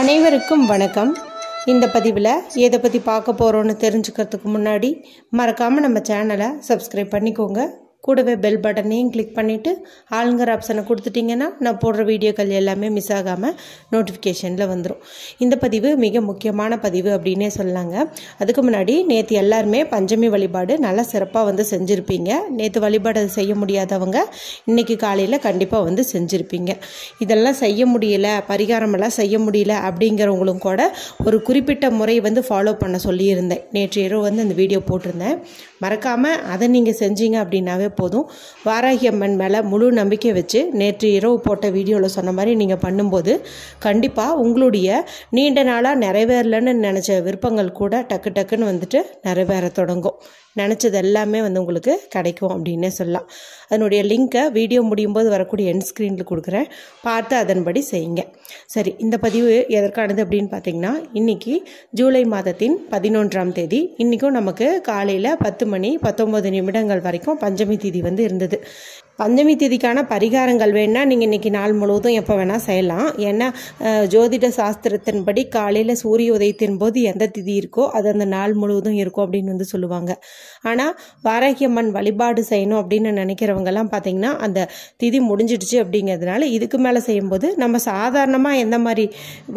அனைவருக்கும் வணக்கம் இந்த பதிவில் எதை பற்றி பார்க்க போகிறோன்னு தெரிஞ்சுக்கிறதுக்கு முன்னாடி மறக்காமல் நம்ம சேனலை சப்ஸ்கிரைப் பண்ணிக்கோங்க கூடவே பெல் பட்டனையும் கிளிக் பண்ணிவிட்டு ஆளுங்கிற ஆப்ஷனை கொடுத்துட்டிங்கன்னா நான் போடுற வீடியோக்கள் எல்லாமே மிஸ் ஆகாமல் நோட்டிஃபிகேஷனில் வந்துடும் இந்த பதிவு மிக முக்கியமான பதிவு அப்படின்னே சொல்லாங்க அதுக்கு முன்னாடி நேற்று எல்லாருமே பஞ்சமி வழிபாடு நல்லா சிறப்பாக வந்து செஞ்சுருப்பீங்க நேற்று வழிபாடு செய்ய முடியாதவங்க இன்றைக்கி காலையில் கண்டிப்பாக வந்து செஞ்சுருப்பீங்க இதெல்லாம் செய்ய முடியல பரிகாரமெல்லாம் செய்ய முடியல அப்படிங்கிறவங்களும் கூட ஒரு குறிப்பிட்ட முறை வந்து ஃபாலோ பண்ண சொல்லியிருந்தேன் நேற்று இரவு வந்து அந்த வீடியோ போட்டிருந்தேன் மறக்காமல் அதை நீங்கள் செஞ்சீங்க அப்படின்னாவே போதும் வாராகி அம்மன் மேலே முழு நம்பிக்கை வச்சு நேற்று இரவு போட்ட வீடியோவில் சொன்ன மாதிரி நீங்கள் பண்ணும்போது கண்டிப்பாக உங்களுடைய நீண்ட நாளாக நிறைவேறலன்னு நினச்ச விருப்பங்கள் கூட டக்கு டக்குன்னு வந்துட்டு நிறைவேற தொடங்கும் நினச்சது எல்லாமே வந்து உங்களுக்கு கிடைக்கும் அப்படின்னே சொல்லலாம் அதனுடைய லிங்க்கை வீடியோ முடியும் போது வரக்கூடிய என் ஸ்க்ரீனில் கொடுக்குறேன் பார்த்து அதன்படி செய்யுங்க சரி இந்த பதிவு எதற்கானது அப்படின்னு பார்த்தீங்கன்னா இன்றைக்கி ஜூலை மாதத்தின் பதினொன்றாம் தேதி இன்றைக்கும் நமக்கு காலையில் பத்து மணி பத்தொம்பது நிமிடங்கள் வரைக்கும் பஞ்சமி திதி வந்து இருந்தது பஞ்சமி திதிக்கான பரிகாரங்கள் வேணால் நீங்கள் இன்றைக்கி நாள் முழுவதும் எப்போ வேணால் செய்யலாம் ஏன்னா ஜோதிட சாஸ்திரத்தின்படி காலையில் சூரிய உதயத்தின் போது எந்த திதி இருக்கோ அது அந்த நாள் முழுவதும் இருக்கும் அப்படின்னு வந்து சொல்லுவாங்க ஆனால் வாராகியம்மன் வழிபாடு செய்யணும் அப்படின்னு நினைக்கிறவங்கெல்லாம் பார்த்திங்கன்னா அந்த திதி முடிஞ்சிடுச்சு அப்படிங்கிறதுனால இதுக்கு மேலே செய்யும்போது நம்ம சாதாரணமாக எந்த மாதிரி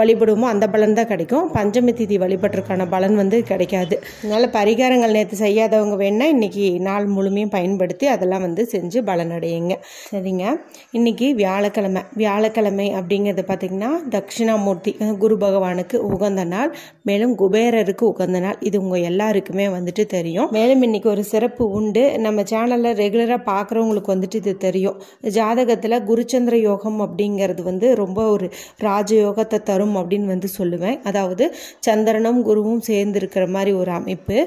வழிபடுவோமோ அந்த பலன் தான் கிடைக்கும் பஞ்சமி திதி வழிபட்டிருக்கான பலன் வந்து கிடைக்காது அதனால் பரிகாரங்கள் நேற்று செய்யாதவங்க வேணால் இன்றைக்கி நாள் முழுமையும் பயன்படுத்தி அதெல்லாம் வந்து செஞ்சு பலனடைய செய்யுங்க சரிங்க இன்றைக்கி வியாழக்கிழமை வியாழக்கிழமை அப்படிங்கிறது பார்த்திங்கன்னா தட்சிணாமூர்த்தி குரு பகவானுக்கு உகந்த நாள் மேலும் குபேரருக்கு உகந்த நாள் இது உங்கள் எல்லாருக்குமே வந்துட்டு தெரியும் மேலும் இன்றைக்கி ஒரு சிறப்பு உண்டு நம்ம சேனலில் ரெகுலராக பார்க்குறவங்களுக்கு வந்துட்டு இது தெரியும் ஜாதகத்தில் குருச்சந்திர யோகம் அப்படிங்கிறது வந்து ரொம்ப ஒரு ராஜயோகத்தை தரும் அப்படின்னு வந்து சொல்லுவேன் அதாவது சந்திரனும் குருவும் சேர்ந்து இருக்கிற மாதிரி ஒரு அமைப்பு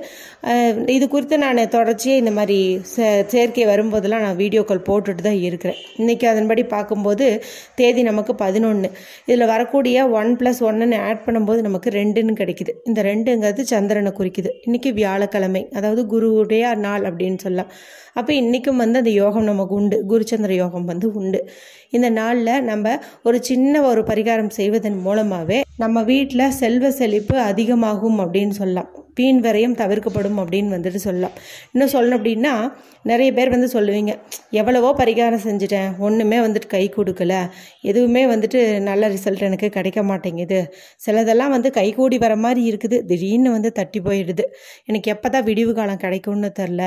இது குறித்து நான் தொடர்ச்சியே இந்த மாதிரி சேர்க்கை வரும்போதெல்லாம் நான் வீடியோக்கள் போ போட்டுட்டு தான் இருக்கிறேன் இன்றைக்கி அதன்படி பார்க்கும்போது தேதி நமக்கு பதினொன்று இதில் வரக்கூடிய ஒன் ப்ளஸ் ஒன்னு ஆட் பண்ணும்போது நமக்கு ரெண்டுன்னு கிடைக்குது இந்த ரெண்டுங்கிறது சந்திரனை குறிக்குது இன்றைக்கி வியாழக்கிழமை அதாவது குருவுடைய நாள் அப்படின்னு சொல்லலாம் அப்போ இன்றைக்கும் வந்து அந்த யோகம் நமக்கு உண்டு குருச்சந்திர யோகம் வந்து உண்டு இந்த நாளில் நம்ம ஒரு சின்ன ஒரு பரிகாரம் செய்வதன் மூலமாகவே நம்ம வீட்டில் செல்வ செழிப்பு அதிகமாகும் அப்படின்னு சொல்லலாம் வீண் வரையும் தவிர்க்கப்படும் அப்படின்னு வந்துட்டு சொல்லலாம் இன்னும் சொல்லணும் அப்படின்னா நிறைய பேர் வந்து சொல்லுவீங்க எவ்வளவோ பரிகாரம் செஞ்சுட்டேன் ஒன்றுமே வந்துட்டு கை கொடுக்கல எதுவுமே வந்துட்டு நல்ல ரிசல்ட் எனக்கு கிடைக்க மாட்டேங்குது சிலதெல்லாம் வந்து கை கூடி வர மாதிரி இருக்குது திடீர்னு வந்து தட்டி போயிடுது எனக்கு எப்போ தான் விடிவு காலம் கிடைக்கும்னு தெரில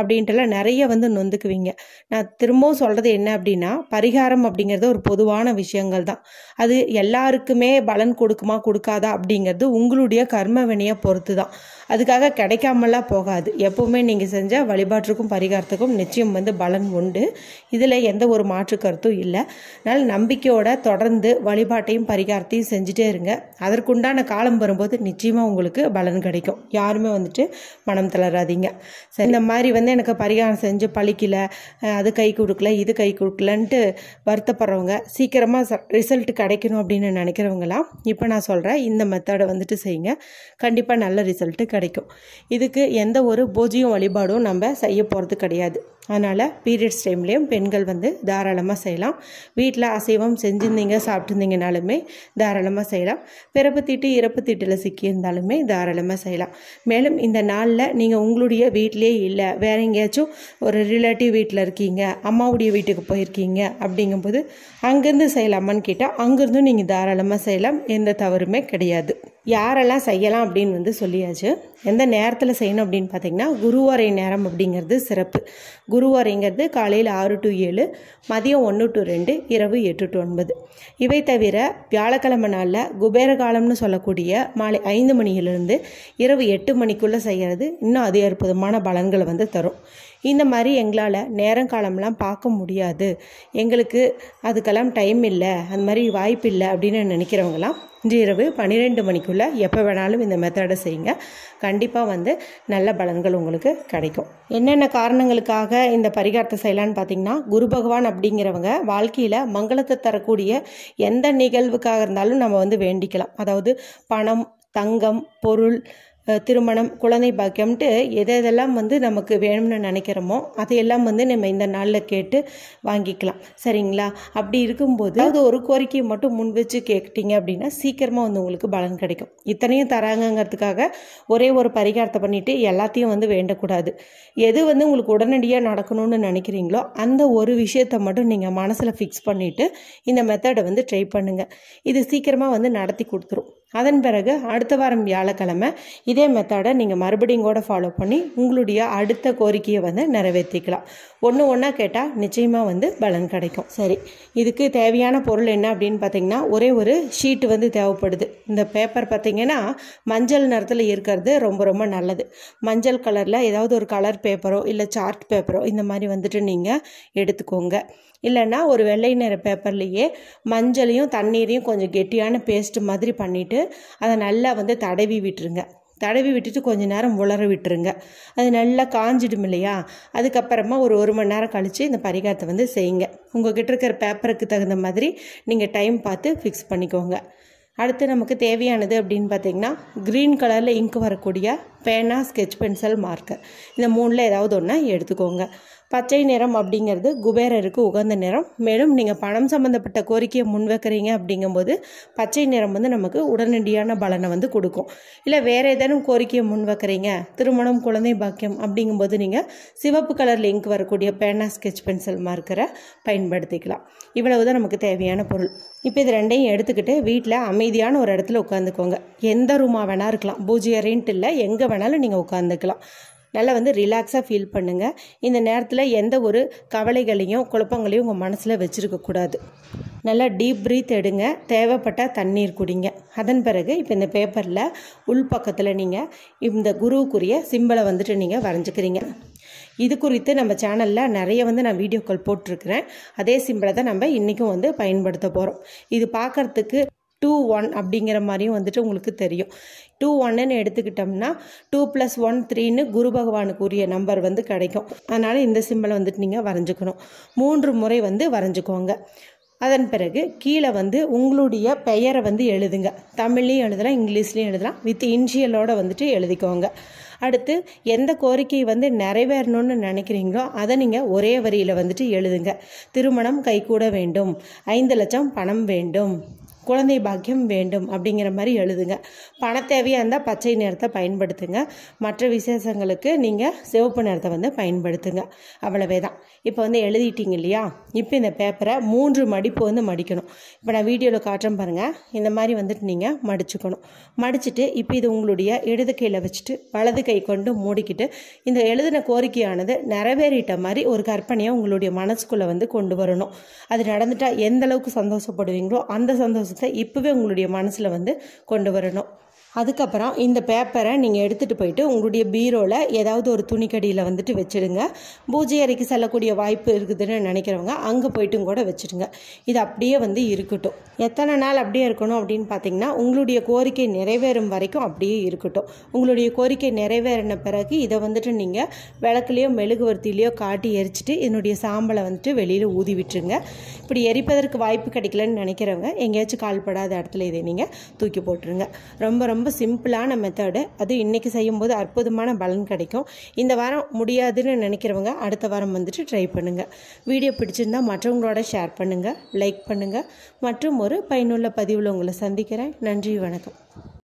அப்படின்ட்டுலாம் நிறைய வந்து நொந்துக்குவீங்க நான் திரும்பவும் சொல்கிறது என்ன அப்படின்னா பரிகாரம் அப்படிங்கிறது ஒரு பொதுவான விஷயங்கள் தான் அது எல்லாருக்குமே பலன் கொடுக்குமா கொடுக்காதா அப்படிங்கிறது உங்களுடைய கர்மவினையை பொறுத்து தான் அதுக்காக கிடைக்காமலாம் போகாது எப்போவுமே நீங்கள் செஞ்ச வழிபாட்டுக்கும் பரிகாரத்துக்கும் நிச்சயம் வந்து பலன் உண்டு இதில் எந்த ஒரு மாற்று கருத்தும் இல்லை அதனால் நம்பிக்கையோட தொடர்ந்து வழிபாட்டையும் பரிகாரத்தையும் செஞ்சுட்டே இருங்க அதற்குண்டான காலம் வரும்போது நிச்சயமாக உங்களுக்கு பலன் கிடைக்கும் யாருமே வந்துட்டு மனம் தளராதிங்க சரி இந்த மாதிரி வந்து எனக்கு பரிகாரம் செஞ்சு பழிக்கல அது கை கொடுக்கல இது கை கொடுக்கலன்ட்டு வருத்தப்படுறவங்க சீக்கிரமாக ரிசல்ட் கிடைக்கணும் அப்படின்னு நினைக்கிறவங்களாம் இப்போ நான் சொல்கிறேன் இந்த மெத்தடை வந்துட்டு செய்யுங்க கண்டிப்பாக நல்ல ரிசல்ட்டு கிடைக்கும் இதுக்கு எந்த ஒரு பூஜ்ஜியம் வழிபாடும் நம்ம செய்ய போகிறது கிடையாது அதனால் பீரியட்ஸ் டைம்லேயும் பெண்கள் வந்து தாராளமாக செய்யலாம் வீட்டில் அசைவம் செஞ்சுருந்தீங்க சாப்பிட்ருந்தீங்கனாலுமே தாராளமாக செய்யலாம் பிறப்பு தீட்டு இறப்பு தீட்டில் சிக்கியிருந்தாலுமே தாராளமாக செய்யலாம் மேலும் இந்த நாளில் நீங்கள் உங்களுடைய வீட்டிலே இல்லை வேற எங்கேயாச்சும் ஒரு ரிலேட்டிவ் வீட்டில் இருக்கீங்க அம்மாவுடைய வீட்டுக்கு போயிருக்கீங்க அப்படிங்கும்போது அங்கேருந்து செய்யலாமான்னு கேட்டால் அங்கேருந்தும் நீங்கள் தாராளமாக செய்யலாம் எந்த தவறுமே கிடையாது யாரெல்லாம் செய்யலாம் அப்படின்னு வந்து சொல்லியாச்சு எந்த நேரத்தில் செய்யணும் அப்படின்னு பார்த்தீங்கன்னா குருவாரை நேரம் அப்படிங்கிறது சிறப்பு குருவாரைங்கிறது காலையில் ஆறு டு ஏழு மதியம் ஒன்று டு ரெண்டு இரவு எட்டு டு ஒன்பது இவை தவிர வியாழக்கிழமை நாளில் குபேர காலம்னு சொல்லக்கூடிய மாலை ஐந்து மணியிலிருந்து இரவு எட்டு மணிக்குள்ளே செய்கிறது இன்னும் அதிக அற்புதமான பலன்களை வந்து தரும் இந்த மாதிரி எங்களால் நேரங்காலம்லாம் பார்க்க முடியாது எங்களுக்கு அதுக்கெல்லாம் டைம் இல்லை அந்த மாதிரி வாய்ப்பு இல்லை அப்படின்னு நினைக்கிறவங்களாம் இன்று இரவு பன்னிரெண்டு மணிக்குள்ளே எப்போ வேணாலும் இந்த மெத்தடை செய்யுங்க கண்டிப்பாக வந்து நல்ல பலன்கள் உங்களுக்கு கிடைக்கும் என்னென்ன காரணங்களுக்காக இந்த பரிகாரத்தை செய்யலான்னு பார்த்தீங்கன்னா குரு பகவான் அப்படிங்கிறவங்க வாழ்க்கையில் மங்களத்தை தரக்கூடிய எந்த நிகழ்வுக்காக இருந்தாலும் நம்ம வந்து வேண்டிக்கலாம் அதாவது பணம் தங்கம் பொருள் திருமணம் குழந்தை பாக்கியம்ட்டு எதை எதெல்லாம் வந்து நமக்கு வேணும்னு நினைக்கிறோமோ அதையெல்லாம் வந்து நம்ம இந்த நாளில் கேட்டு வாங்கிக்கலாம் சரிங்களா அப்படி இருக்கும்போது அது ஒரு கோரிக்கையை மட்டும் முன் வச்சு கேட்டீங்க அப்படின்னா சீக்கிரமாக வந்து உங்களுக்கு பலன் கிடைக்கும் இத்தனையும் தராங்கங்கிறதுக்காக ஒரே ஒரு பரிகாரத்தை பண்ணிவிட்டு எல்லாத்தையும் வந்து வேண்டக்கூடாது எது வந்து உங்களுக்கு உடனடியாக நடக்கணும்னு நினைக்கிறீங்களோ அந்த ஒரு விஷயத்தை மட்டும் நீங்கள் மனசில் ஃபிக்ஸ் பண்ணிவிட்டு இந்த மெத்தடை வந்து ட்ரை பண்ணுங்கள் இது சீக்கிரமாக வந்து நடத்தி கொடுத்துரும் அதன் பிறகு அடுத்த வாரம் வியாழக்கிழமை இதே மெத்தடை நீங்கள் மறுபடியும் கூட ஃபாலோ பண்ணி உங்களுடைய அடுத்த கோரிக்கையை வந்து நிறைவேற்றிக்கலாம் ஒன்று ஒன்றா கேட்டால் நிச்சயமாக வந்து பலன் கிடைக்கும் சரி இதுக்கு தேவையான பொருள் என்ன அப்படின்னு பார்த்தீங்கன்னா ஒரே ஒரு ஷீட்டு வந்து தேவைப்படுது இந்த பேப்பர் பார்த்திங்கன்னா மஞ்சள் நிறத்தில் இருக்கிறது ரொம்ப ரொம்ப நல்லது மஞ்சள் கலரில் ஏதாவது ஒரு கலர் பேப்பரோ இல்லை சார்ட் பேப்பரோ இந்த மாதிரி வந்துட்டு நீங்கள் எடுத்துக்கோங்க இல்லைன்னா ஒரு வெள்ளை நிற பேப்பர்லேயே மஞ்சளையும் தண்ணீரையும் கொஞ்சம் கெட்டியான பேஸ்ட் மாதிரி பண்ணிவிட்டு அதை நல்லா வந்து தடவி விட்டுருங்க தடவி விட்டுட்டு கொஞ்ச நேரம் உலர விட்டுருங்க அது நல்லா காஞ்சிடும் இல்லையா அதுக்கப்புறமா ஒரு ஒரு மணி நேரம் கழித்து இந்த பரிகாரத்தை வந்து செய்யுங்க உங்கள்கிட்ட இருக்கிற பேப்பருக்கு தகுந்த மாதிரி நீங்கள் டைம் பார்த்து ஃபிக்ஸ் பண்ணிக்கோங்க அடுத்து நமக்கு தேவையானது அப்படின்னு பார்த்தீங்கன்னா க்ரீன் கலரில் இங்க் வரக்கூடிய பேனா ஸ்கெச் பென்சில் மார்க்கர் இந்த மூணில் ஏதாவது ஒன்றா எடுத்துக்கோங்க பச்சை நிறம் அப்படிங்கிறது குபேரருக்கு உகந்த நிறம் மேலும் நீங்கள் பணம் சம்மந்தப்பட்ட கோரிக்கையை முன்வைக்கிறீங்க அப்படிங்கும்போது பச்சை நிறம் வந்து நமக்கு உடனடியான பலனை வந்து கொடுக்கும் இல்லை வேறு ஏதேனும் கோரிக்கையை முன்வைக்கிறீங்க திருமணம் குழந்தை பாக்கியம் அப்படிங்கும்போது நீங்கள் சிவப்பு கலர் லிங்க் வரக்கூடிய பேனா ஸ்கெச் பென்சில் மார்க்கரை பயன்படுத்திக்கலாம் இவ்வளவு தான் நமக்கு தேவையான பொருள் இப்போ இது ரெண்டையும் எடுத்துக்கிட்டு வீட்டில் அமைதியான ஒரு இடத்துல உட்காந்துக்கோங்க எந்த ரூமாக வேணால் இருக்கலாம் பூஜை ரேண்ட் இல்லை எங்கே வேணாலும் நீங்கள் உட்காந்துக்கலாம் நல்லா வந்து ரிலாக்ஸாக ஃபீல் பண்ணுங்கள் இந்த நேரத்தில் எந்த ஒரு கவலைகளையும் குழப்பங்களையும் உங்கள் மனசில் வச்சுருக்கக்கூடாது நல்லா டீப் ப்ரீத் எடுங்க தேவைப்பட்டால் தண்ணீர் குடிங்க அதன் பிறகு இப்போ இந்த பேப்பரில் உள் பக்கத்தில் நீங்கள் இந்த குருவுக்குரிய சிம்பிளை வந்துட்டு நீங்கள் வரைஞ்சிக்கிறீங்க இது குறித்து நம்ம சேனலில் நிறைய வந்து நான் வீடியோக்கள் போட்டிருக்கிறேன் அதே சிம்பிளை தான் நம்ம இன்றைக்கும் வந்து பயன்படுத்த போகிறோம் இது பார்க்குறதுக்கு டூ ஒன் அப்படிங்கிற மாதிரியும் வந்துட்டு உங்களுக்கு தெரியும் டூ ஒன்னு எடுத்துக்கிட்டோம்னா டூ ப்ளஸ் ஒன் த்ரீன்னு குரு பகவானுக்கு உரிய நம்பர் வந்து கிடைக்கும் அதனால் இந்த சிம்பிளை வந்துட்டு நீங்கள் வரைஞ்சிக்கணும் மூன்று முறை வந்து வரைஞ்சிக்கோங்க அதன் பிறகு கீழே வந்து உங்களுடைய பெயரை வந்து எழுதுங்க தமிழ்லையும் எழுதலாம் இங்கிலீஷ்லேயும் எழுதலாம் வித் இன்ஷியலோடு வந்துட்டு எழுதிக்கோங்க அடுத்து எந்த கோரிக்கை வந்து நிறைவேறணும்னு நினைக்கிறீங்களோ அதை நீங்கள் ஒரே வரியில் வந்துட்டு எழுதுங்க திருமணம் கைகூட வேண்டும் ஐந்து லட்சம் பணம் வேண்டும் குழந்தை பாக்கியம் வேண்டும் அப்படிங்கிற மாதிரி எழுதுங்க பண தேவையாக இருந்தால் பச்சை நிறத்தை பயன்படுத்துங்க மற்ற விசேஷங்களுக்கு நீங்கள் சிவப்பு நிறத்தை வந்து பயன்படுத்துங்க அவ்வளவே தான் இப்போ வந்து எழுதிட்டீங்க இல்லையா இப்போ இந்த பேப்பரை மூன்று மடிப்பு வந்து மடிக்கணும் இப்போ நான் வீடியோவில் காட்டுறேன் பாருங்கள் இந்த மாதிரி வந்துட்டு நீங்கள் மடிச்சுக்கணும் மடிச்சுட்டு இப்போ இது உங்களுடைய இடது கையில் வச்சுட்டு வலது கை கொண்டு மூடிக்கிட்டு இந்த எழுதின கோரிக்கையானது நிறைவேறிட்ட மாதிரி ஒரு கற்பனையை உங்களுடைய மனசுக்குள்ளே வந்து கொண்டு வரணும் அது நடந்துட்டால் எந்த அளவுக்கு சந்தோஷப்படுவீங்களோ அந்த சந்தோஷத்தை கான்செப்ட்ஸை இப்போவே உங்களுடைய மனசில் வந்து கொண்டு வரணும் அதுக்கப்புறம் இந்த பேப்பரை நீங்கள் எடுத்துகிட்டு போயிட்டு உங்களுடைய பீரோவில் ஏதாவது ஒரு துணிக்கடியில் வந்துட்டு வச்சுடுங்க பூஜை அறைக்கு செல்லக்கூடிய வாய்ப்பு இருக்குதுன்னு நினைக்கிறவங்க அங்கே போய்ட்டும் கூட வச்சுடுங்க இது அப்படியே வந்து இருக்கட்டும் எத்தனை நாள் அப்படியே இருக்கணும் அப்படின்னு பார்த்தீங்கன்னா உங்களுடைய கோரிக்கை நிறைவேறும் வரைக்கும் அப்படியே இருக்கட்டும் உங்களுடைய கோரிக்கை நிறைவேறின பிறகு இதை வந்துட்டு நீங்கள் விளக்குலேயோ மெழுகுவர்த்திலேயோ காட்டி எரிச்சிட்டு என்னுடைய சாம்பலை வந்துட்டு வெளியில் ஊதி விட்டுருங்க இப்படி எரிப்பதற்கு வாய்ப்பு கிடைக்கலன்னு நினைக்கிறவங்க எங்கேயாச்சும் கால்படாத இடத்துல இதை நீங்கள் தூக்கி போட்டுருங்க ரொம்ப ரொம்ப ரொம்ப சிம்பிளான மெத்தடு அது இன்றைக்கி செய்யும்போது அற்புதமான பலன் கிடைக்கும் இந்த வாரம் முடியாதுன்னு நினைக்கிறவங்க அடுத்த வாரம் வந்துட்டு ட்ரை பண்ணுங்கள் வீடியோ பிடிச்சிருந்தால் மற்றவங்களோட ஷேர் பண்ணுங்கள் லைக் பண்ணுங்கள் மற்றும் ஒரு பயனுள்ள பதிவில் உங்களை சந்திக்கிறேன் நன்றி வணக்கம்